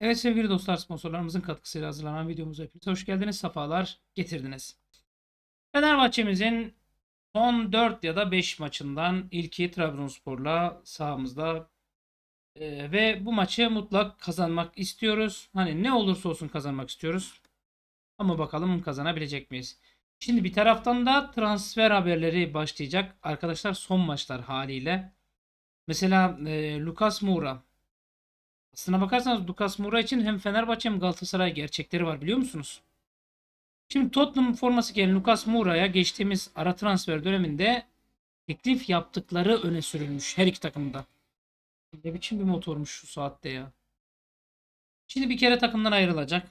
Evet sevgili dostlar sponsorlarımızın katkısıyla hazırlanan videomuza hepiniz hoş geldiniz. Safalar getirdiniz. Fenerbahçe'mizin son 4 ya da 5 maçından ilki Trabzonspor'la sahamızda ee, ve bu maçı mutlak kazanmak istiyoruz. Hani ne olursa olsun kazanmak istiyoruz. Ama bakalım kazanabilecek miyiz? Şimdi bir taraftan da transfer haberleri başlayacak. Arkadaşlar son maçlar haliyle. Mesela e, Lucas Moura Aslına bakarsanız Lucas Moura için hem Fenerbahçe hem Galatasaray gerçekleri var biliyor musunuz? Şimdi Tottenham forması giyen Lucas Moura'ya geçtiğimiz ara transfer döneminde teklif yaptıkları öne sürülmüş her iki takımda. Ne biçim bir motormuş şu saatte ya. Şimdi bir kere takımdan ayrılacak.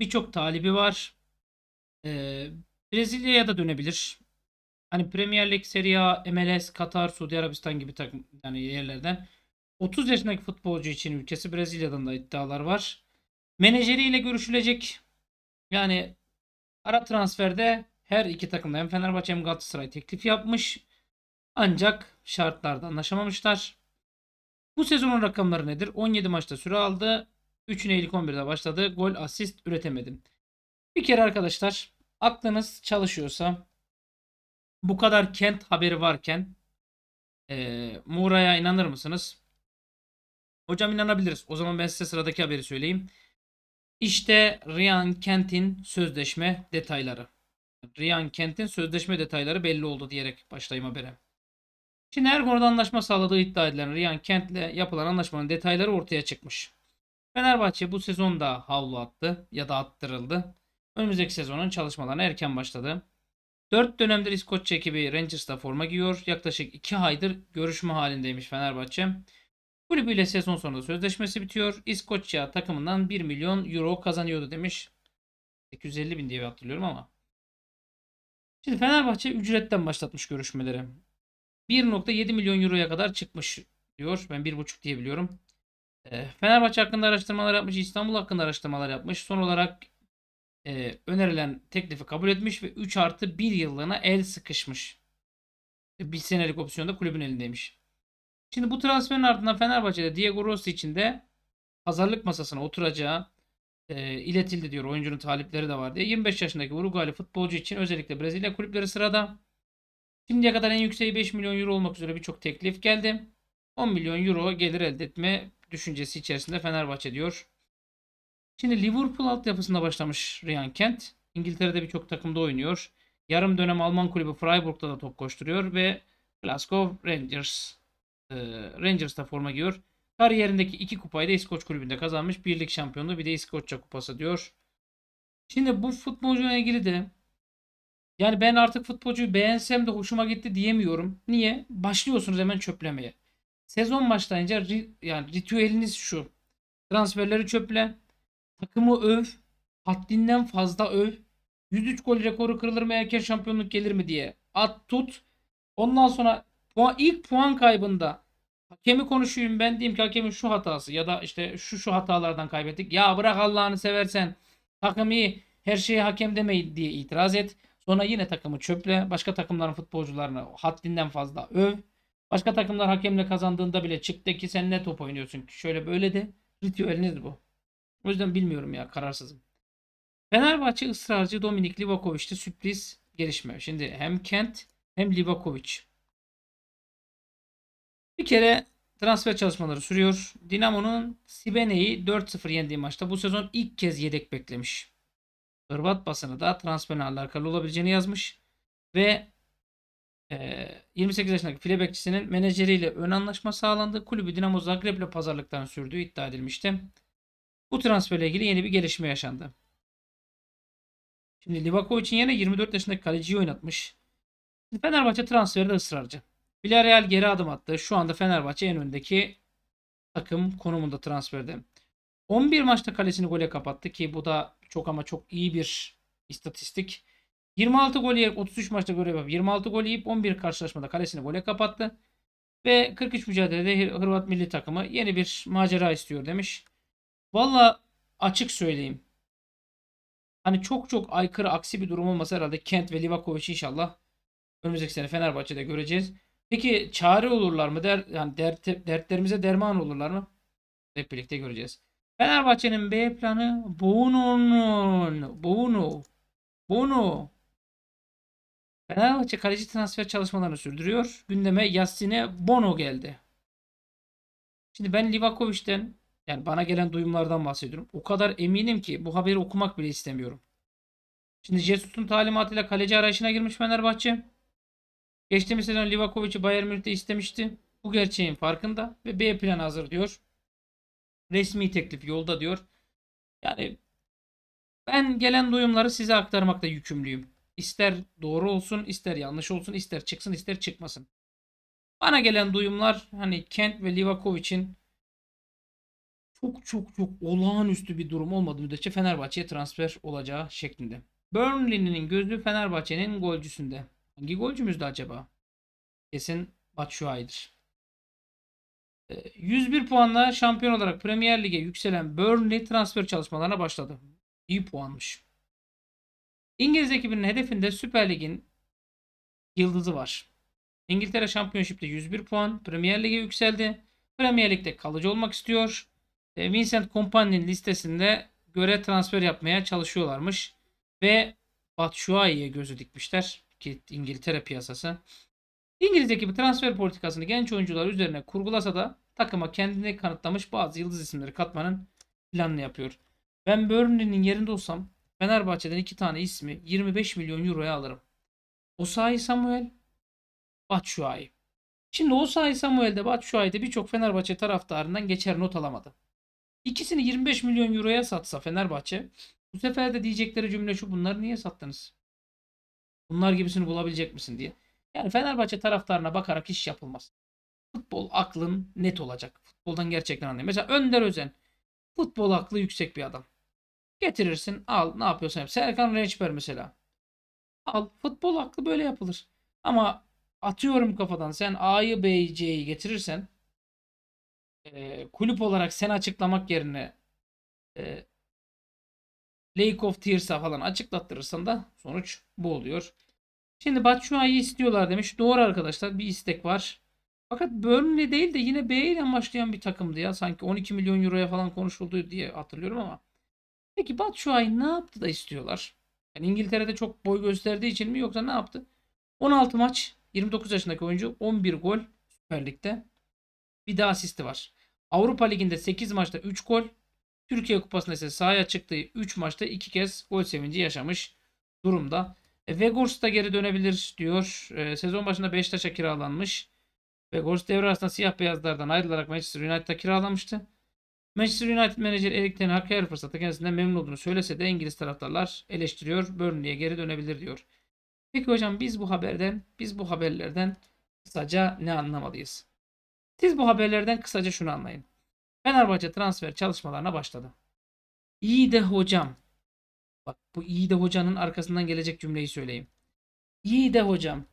Birçok talibi var. Ee, Brezilya'ya da dönebilir. Hani Premier Lig, Serie A, MLS, Katar, Suudi Arabistan gibi takım yani yerlerden 30 yaşındaki futbolcu için ülkesi Brezilya'dan da iddialar var. Menajeriyle görüşülecek. Yani ara transferde her iki takımda hem Fenerbahçe hem Galatasaray teklif yapmış. Ancak şartlarda anlaşamamışlar. Bu sezonun rakamları nedir? 17 maçta süre aldı. 3'üne ilk 11'de başladı. Gol asist üretemedim. Bir kere arkadaşlar aklınız çalışıyorsa bu kadar Kent haberi varken e, Muğra'ya inanır mısınız? Hocam inanabiliriz. O zaman ben size sıradaki haberi söyleyeyim. İşte Ryan Kent'in sözleşme detayları. Ryan Kent'in sözleşme detayları belli oldu diyerek başlayayım habere. Şimdi her konuda anlaşma sağladığı iddia edilen Ryan Kent'le yapılan anlaşmanın detayları ortaya çıkmış. Fenerbahçe bu sezonda havlu attı ya da attırıldı. Önümüzdeki sezonun çalışmalarına erken başladı. 4 dönemdir İskoç ekibi Rangers'ta forma giyiyor. Yaklaşık 2 aydır görüşme halindeymiş Fenerbahçe. Kulübüyle sezon sonunda sözleşmesi bitiyor. İskoçya takımından 1 milyon euro kazanıyordu demiş. 850 bin diye hatırlıyorum ama. Şimdi Fenerbahçe ücretten başlatmış görüşmeleri. 1.7 milyon euroya kadar çıkmış diyor. Ben 1.5 diye biliyorum. Ee, Fenerbahçe hakkında araştırmalar yapmış. İstanbul hakkında araştırmalar yapmış. Son olarak e, önerilen teklifi kabul etmiş ve 3 artı 1 yıllığına el sıkışmış. Ee, bir senelik opsiyonda kulübün elindeymiş. Şimdi bu transferin ardından Fenerbahçe'de Diego Rossi için de pazarlık masasına oturacağı e, iletildi diyor. Oyuncunun talipleri de var diye. 25 yaşındaki Uruguaylı futbolcu için özellikle Brezilya kulüpleri sırada. Şimdiye kadar en yükseği 5 milyon euro olmak üzere birçok teklif geldi. 10 milyon euro gelir elde etme düşüncesi içerisinde Fenerbahçe diyor. Şimdi Liverpool altyapısında başlamış Ryan Kent. İngiltere'de birçok takımda oynuyor. Yarım dönem Alman kulübü Freiburg'da da top koşturuyor ve Glasgow Rangers e, Rangers'ta forma giyiyor. Kariyerindeki iki kupayı da İskoç kulübünde kazanmış. Birlik şampiyonluğu bir de İskoçya kupası diyor. Şimdi bu futbolcuyla ilgili de yani ben artık futbolcuyu beğensem de hoşuma gitti diyemiyorum. Niye? Başlıyorsunuz hemen çöplemeye. Sezon başlayınca ri, yani ritüeliniz şu. Transferleri çöple. Takımı öv. Haddinden fazla öv. 103 gol rekoru kırılır mı erken şampiyonluk gelir mi diye. At tut. Ondan sonra puan, ilk puan kaybında hakemi konuşayım ben diyeyim ki hakemin şu hatası ya da işte şu şu hatalardan kaybettik. Ya bırak Allah'ını seversen takım iyi her şeyi hakem demeyi diye itiraz et. Sonra yine takımı çöple. Başka takımların futbolcularını haddinden fazla öv. Başka takımlar hakemle kazandığında bile çıktı ki sen ne top oynuyorsun ki şöyle böyle de ritüeliniz bu. O yüzden bilmiyorum ya kararsızım. Fenerbahçe ısrarcı Dominik Livakovic'te sürpriz gelişme. Şimdi hem Kent hem Livakovic bir kere transfer çalışmaları sürüyor. Dinamo'nun Sibene'yi 4-0 yendiği maçta bu sezon ilk kez yedek beklemiş. Hırvat basını da transferle alakalı olabileceğini yazmış. Ve e, 28 yaşındaki file bekçisinin menajeriyle ön anlaşma sağlandı. kulübü Dinamo Zagreb ile pazarlıktan sürdüğü iddia edilmişti. Bu transferle ilgili yeni bir gelişme yaşandı. Şimdi Livakovic'in yerine 24 yaşındaki kaleciyi oynatmış. Fenerbahçe transferde ısrarcı. Villarreal geri adım attı. Şu anda Fenerbahçe en öndeki takım konumunda transferde. 11 maçta kalesini gole kapattı ki bu da çok ama çok iyi bir istatistik. 26 gol yiyip 33 maçta görev yapıp 26 gol yiyip 11 karşılaşmada kalesini gole kapattı. Ve 43 mücadelede Hırvat milli takımı yeni bir macera istiyor demiş. Valla açık söyleyeyim. Hani çok çok aykırı aksi bir durum olmasa herhalde Kent ve Livakovic inşallah önümüzdeki sene Fenerbahçe'de göreceğiz. Peki çare olurlar mı? Der, yani dert, dertlerimize derman olurlar mı? Hep birlikte göreceğiz. Fenerbahçe'nin B planı Bonu'nun Bono Bono Fenerbahçe kaleci transfer çalışmalarını sürdürüyor. Gündeme Yassine Bono geldi. Şimdi ben Livakovic'den yani bana gelen duyumlardan bahsediyorum. O kadar eminim ki bu haberi okumak bile istemiyorum. Şimdi Jesus'un talimatıyla kaleci arayışına girmiş Fenerbahçe. Geçtiğimiz sezon Livakovic'i Bayern Münih'te istemişti. Bu gerçeğin farkında ve B planı hazır diyor. Resmi teklif yolda diyor. Yani ben gelen duyumları size aktarmakta yükümlüyüm. İster doğru olsun, ister yanlış olsun, ister çıksın, ister çıkmasın. Bana gelen duyumlar hani Kent ve Livakovic'in çok çok çok olağanüstü bir durum olmadığı müddetçe Fenerbahçe'ye transfer olacağı şeklinde. Burnley'nin gözü Fenerbahçe'nin golcüsünde. Hangi golcümüzdü acaba? Kesin Batshuayi'dir. 101 ee, puanla şampiyon olarak Premier Lig'e yükselen Burnley transfer çalışmalarına başladı. İyi puanmış. İngiliz ekibinin hedefinde Süper Lig'in yıldızı var. İngiltere Şampiyonşip'te 101 puan Premier Lig'e yükseldi. Premier Lig'de kalıcı olmak istiyor. Ee, Vincent Kompany'nin listesinde göre transfer yapmaya çalışıyorlarmış ve Batshuayi'ye gözü dikmişler. İngiltere piyasası. İngiliz bir transfer politikasını genç oyuncular üzerine kurgulasa da takıma kendini kanıtlamış bazı yıldız isimleri katmanın planını yapıyor. Ben Burnley'nin yerinde olsam Fenerbahçe'den iki tane ismi 25 milyon euroya alırım. Osayi Samuel, Batshuayi. Şimdi Osayi Samuel de Batshuayi de birçok Fenerbahçe taraftarından geçer not alamadı. İkisini 25 milyon euroya satsa Fenerbahçe bu sefer de diyecekleri cümle şu bunları niye sattınız? Bunlar gibisini bulabilecek misin diye. Yani Fenerbahçe taraftarına bakarak iş yapılmaz. Futbol aklın net olacak. Futboldan gerçekten anlayın. Mesela Önder Özen. Futbol aklı yüksek bir adam. Getirirsin al ne yapıyorsun yap. Serkan Rençber mesela. Al futbol aklı böyle yapılır. Ama atıyorum kafadan sen A'yı B'yi C'yi getirirsen e, kulüp olarak sen açıklamak yerine e, Lake of Tears'a falan açıklattırırsan da sonuç bu oluyor. Şimdi Batshuayi istiyorlar demiş. Doğru arkadaşlar bir istek var. Fakat Burnley değil de yine B ile başlayan bir takımdı ya. Sanki 12 milyon euroya falan konuşuldu diye hatırlıyorum ama. Peki Batshuayi ne yaptı da istiyorlar? Yani İngiltere'de çok boy gösterdiği için mi yoksa ne yaptı? 16 maç 29 yaşındaki oyuncu 11 gol Süper Lig'de. Bir de asisti var. Avrupa Ligi'nde 8 maçta 3 gol. Türkiye Kupası'nda ise sahaya çıktığı 3 maçta 2 kez gol sevinci yaşamış durumda. E, Vegors da geri dönebilir diyor. E, sezon başında Beşiktaş'a kiralanmış. Vegors devre arasında siyah beyazlardan ayrılarak Manchester United'a kiralanmıştı. Manchester United menajeri Erik Ten Hag her fırsatta kendisinden memnun olduğunu söylese de İngiliz taraftarlar eleştiriyor. Burnley'e geri dönebilir diyor. Peki hocam biz bu haberden, biz bu haberlerden kısaca ne anlamalıyız? Siz bu haberlerden kısaca şunu anlayın. Fenerbahçe transfer çalışmalarına başladı. İyi de hocam. Bak bu iyi de hocanın arkasından gelecek cümleyi söyleyeyim. İyi de hocam.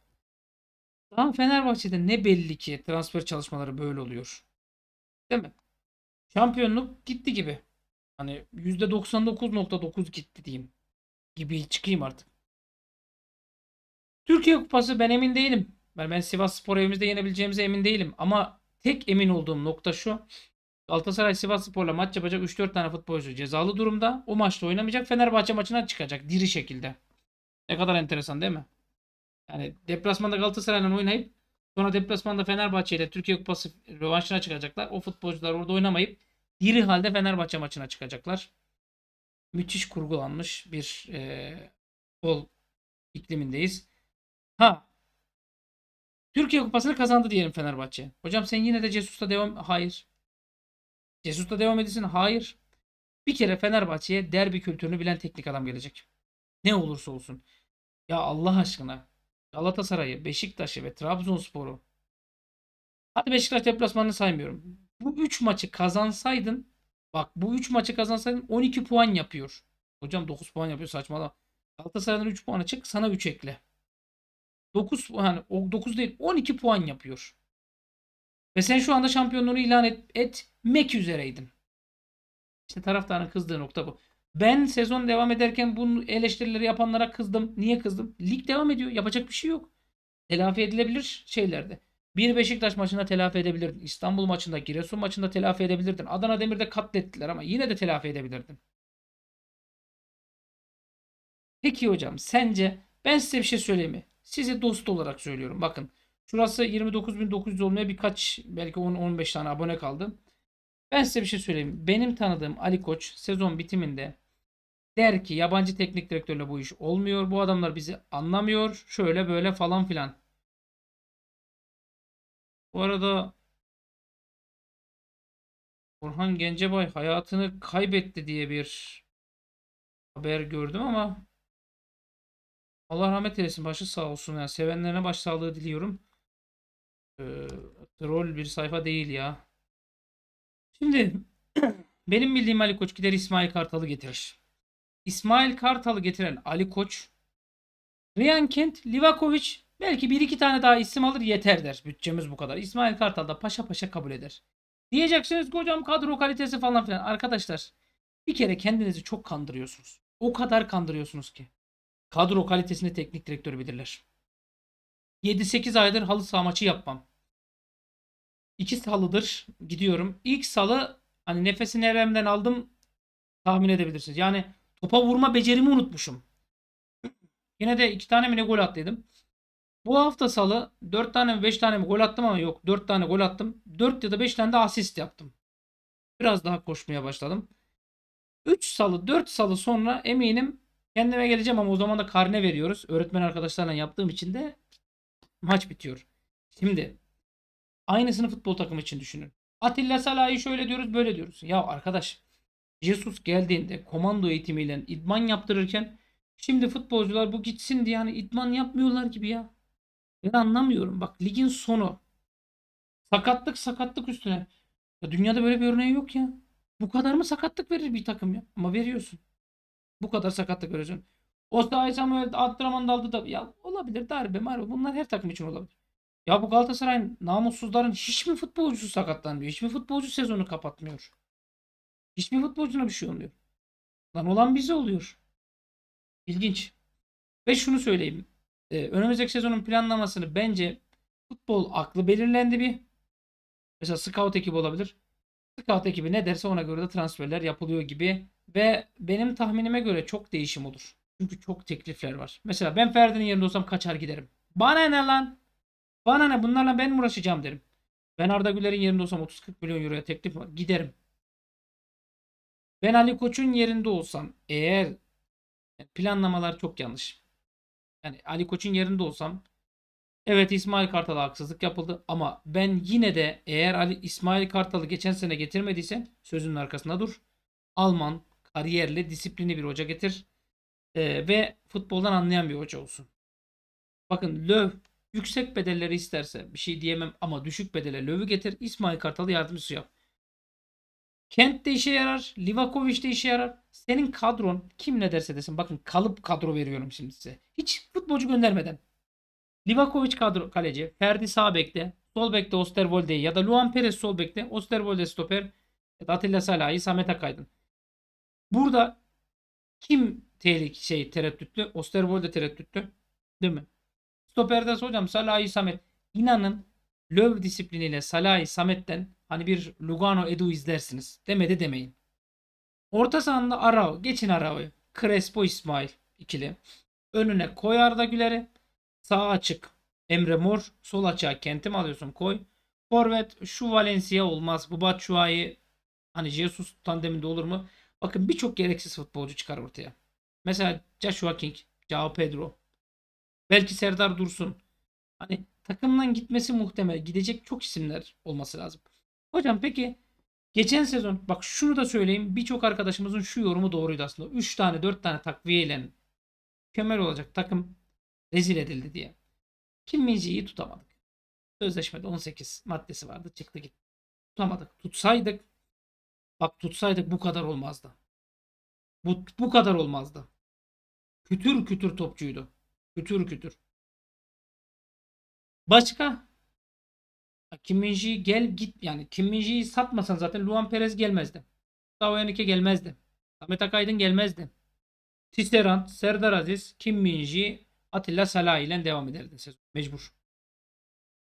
Daha Fenerbahçe'de ne belli ki transfer çalışmaları böyle oluyor. Değil mi? Şampiyonluk gitti gibi. Hani %99.9 gitti diyeyim. Gibi çıkayım artık. Türkiye Kupası ben emin değilim. Ben, ben Sivas Spor evimizde yenebileceğimize emin değilim. Ama tek emin olduğum nokta şu. Galatasaray Sporla maç yapacak 3-4 tane futbolcu cezalı durumda. O maçta oynamayacak. Fenerbahçe maçına çıkacak diri şekilde. Ne kadar enteresan değil mi? Yani deplasmanda Galatasaray'la oynayıp sonra deplasmanda Fenerbahçe ile Türkiye Kupası rövanşına çıkacaklar. O futbolcular orada oynamayıp diri halde Fenerbahçe maçına çıkacaklar. Müthiş kurgulanmış bir e, bol iklimindeyiz. Ha Türkiye Kupası'nı kazandı diyelim Fenerbahçe. Hocam sen yine de Cesus'ta devam... Hayır. Cesus'la devam edilsin. Hayır. Bir kere Fenerbahçe'ye derbi kültürünü bilen teknik adam gelecek. Ne olursa olsun. Ya Allah aşkına Galatasaray'ı, Beşiktaş'ı ve Trabzonspor'u hadi Beşiktaş deplasmanını saymıyorum. Bu 3 maçı kazansaydın bak bu 3 maçı kazansaydın 12 puan yapıyor. Hocam 9 puan yapıyor saçmalama. Galatasaray'dan 3 puan çık. sana 3 ekle. 9 hani 9 değil 12 puan yapıyor. Ve sen şu anda şampiyonluğunu ilan et, etmek üzereydin. İşte taraftarın kızdığı nokta bu. Ben sezon devam ederken bu eleştirileri yapanlara kızdım. Niye kızdım? Lig devam ediyor. Yapacak bir şey yok. Telafi edilebilir şeylerde. Bir Beşiktaş maçında telafi edebilirdin. İstanbul maçında, Giresun maçında telafi edebilirdin. Adana Demir'de katlettiler ama yine de telafi edebilirdin. Peki hocam sence ben size bir şey söyleyeyim mi? Sizi dost olarak söylüyorum. Bakın Şurası 29.900 olmaya birkaç belki 10-15 tane abone kaldı. Ben size bir şey söyleyeyim. Benim tanıdığım Ali Koç sezon bitiminde der ki yabancı teknik direktörle bu iş olmuyor. Bu adamlar bizi anlamıyor. Şöyle böyle falan filan. Bu arada Orhan Gencebay hayatını kaybetti diye bir haber gördüm ama Allah rahmet eylesin. Başı sağ olsun. Yani sevenlerine başsağlığı diliyorum e, troll bir sayfa değil ya. Şimdi benim bildiğim Ali Koç gider İsmail Kartal'ı getirir. İsmail Kartal'ı getiren Ali Koç, Ryan Kent, Livakovic belki bir iki tane daha isim alır yeter der. Bütçemiz bu kadar. İsmail Kartal da paşa paşa kabul eder. Diyeceksiniz hocam kadro kalitesi falan filan. Arkadaşlar bir kere kendinizi çok kandırıyorsunuz. O kadar kandırıyorsunuz ki. Kadro kalitesini teknik direktör belirler. 7-8 aydır halı saha maçı yapmam. İki salıdır gidiyorum. İlk salı hani nefesini neremden aldım tahmin edebilirsiniz. Yani topa vurma becerimi unutmuşum. Yine de iki tane mi ne gol attıydım. Bu hafta salı 4 tane mi 5 tane mi gol attım ama yok 4 tane gol attım. 4 ya da 5 tane de asist yaptım. Biraz daha koşmaya başladım. 3 salı 4 salı sonra eminim kendime geleceğim ama o zaman da karne veriyoruz. Öğretmen arkadaşlarla yaptığım için de maç bitiyor. Şimdi aynısını futbol takımı için düşünün. Atilla Salah'ı şöyle diyoruz böyle diyoruz. Ya arkadaş Jesus geldiğinde komando eğitimiyle idman yaptırırken şimdi futbolcular bu gitsin diye yani idman yapmıyorlar gibi ya. Ben anlamıyorum. Bak ligin sonu. Sakatlık sakatlık üstüne. Ya dünyada böyle bir örneği yok ya. Bu kadar mı sakatlık verir bir takım ya? Ama veriyorsun. Bu kadar sakatlık veriyorsun. O Samuel Abdurrahman daldı da ya Olabilir. Darbe marbe bunlar her takım için olabilir. Ya bu Galatasaray'ın namussuzların hiç mi futbolcusu sakatlanmıyor? Hiç mi futbolcu sezonu kapatmıyor? Hiç mi futbolcuna bir şey olmuyor? Lan olan bize oluyor. İlginç. Ve şunu söyleyeyim. Ee, önümüzdeki sezonun planlamasını bence futbol aklı belirlendi bir. Mesela scout ekibi olabilir. Scout ekibi ne derse ona göre de transferler yapılıyor gibi. Ve benim tahminime göre çok değişim olur. Çünkü çok teklifler var. Mesela ben Ferdi'nin yerinde olsam kaçar giderim. Bana ne lan? Bana ne? Bunlarla ben mi uğraşacağım derim. Ben Arda Güler'in yerinde olsam 30-40 milyon euroya teklif var. Giderim. Ben Ali Koç'un yerinde olsam eğer planlamalar çok yanlış. Yani Ali Koç'un yerinde olsam evet İsmail Kartal'a haksızlık yapıldı ama ben yine de eğer Ali İsmail Kartal'ı geçen sene getirmediyse sözünün arkasında dur. Alman kariyerli disiplini bir hoca getir e, ve futboldan anlayan bir hoca olsun. Bakın Löw yüksek bedelleri isterse bir şey diyemem ama düşük bedele Löv'ü getir. İsmail Kartal'ı yardımcısı yap. Kent de işe yarar. Livakovic de işe yarar. Senin kadron kim ne derse desin. Bakın kalıp kadro veriyorum şimdi size. Hiç futbolcu göndermeden. Livakovic kadro kaleci. Ferdi sağ bekte. Sol bekte Osterwolde'yi ya da Luan Perez sol bekte. Osterwolde stoper. Ya da Atilla Salah'ı Samet Akaydın. Burada kim tehlike şey tereddütlü. Osterwold de tereddütlü. Değil mi? Stoper'de hocam Salah'ı Samet. İnanın löv disipliniyle Salah'ı Samet'ten hani bir Lugano Edu izlersiniz. Demedi demeyin. Orta sahanda Arao. Geçin Arao'yu. Crespo İsmail ikili. Önüne koy Arda Güler'i. Sağ açık Emre Mor. Sol açığa Kentim alıyorsun? Koy. Forvet şu Valencia olmaz. Bu Batshuayi hani Jesus tandeminde olur mu? Bakın birçok gereksiz futbolcu çıkar ortaya. Mesela Joshua King, Cao Pedro. Belki Serdar Dursun. Hani takımdan gitmesi muhtemel. Gidecek çok isimler olması lazım. Hocam peki geçen sezon bak şunu da söyleyeyim. Birçok arkadaşımızın şu yorumu doğruydu aslında. 3 tane 4 tane takviyeyle Kömer olacak takım rezil edildi diye. Kim Minji'yi tutamadık. Sözleşmede 18 maddesi vardı. Çıktı gitti. Tutamadık. Tutsaydık bak tutsaydık bu kadar olmazdı. Bu, bu kadar olmazdı. Kütür kütür topçuydu. Kütür kütür. Başka? Kim gel git yani Kim satmasan zaten Luan Perez gelmezdi. Gustavo Henrique gelmezdi. Samet Akaydın gelmezdi. Tisserand, Serdar Aziz, Kim Atilla Salah ile devam ederdi sezon. Mecbur.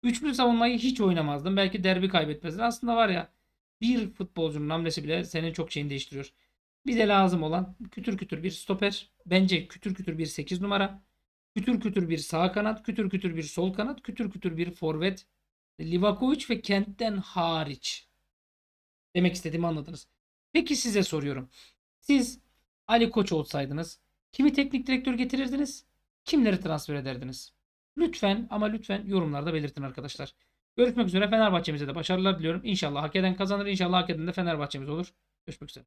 Üçlü savunmayı hiç oynamazdım. Belki derbi kaybetmezdim. Aslında var ya bir futbolcunun hamlesi bile senin çok şeyini değiştiriyor. Bize lazım olan kütür kütür bir stoper. Bence kütür kütür bir 8 numara. Kütür kütür bir sağ kanat. Kütür kütür bir sol kanat. Kütür kütür bir forvet. Livakovic ve Kent'ten hariç. Demek istediğimi anladınız. Peki size soruyorum. Siz Ali Koç olsaydınız kimi teknik direktör getirirdiniz? Kimleri transfer ederdiniz? Lütfen ama lütfen yorumlarda belirtin arkadaşlar. Görüşmek üzere Fenerbahçe'mize de başarılar diliyorum. İnşallah hak eden kazanır. İnşallah hak eden de Fenerbahçe'miz olur. Görüşmek üzere.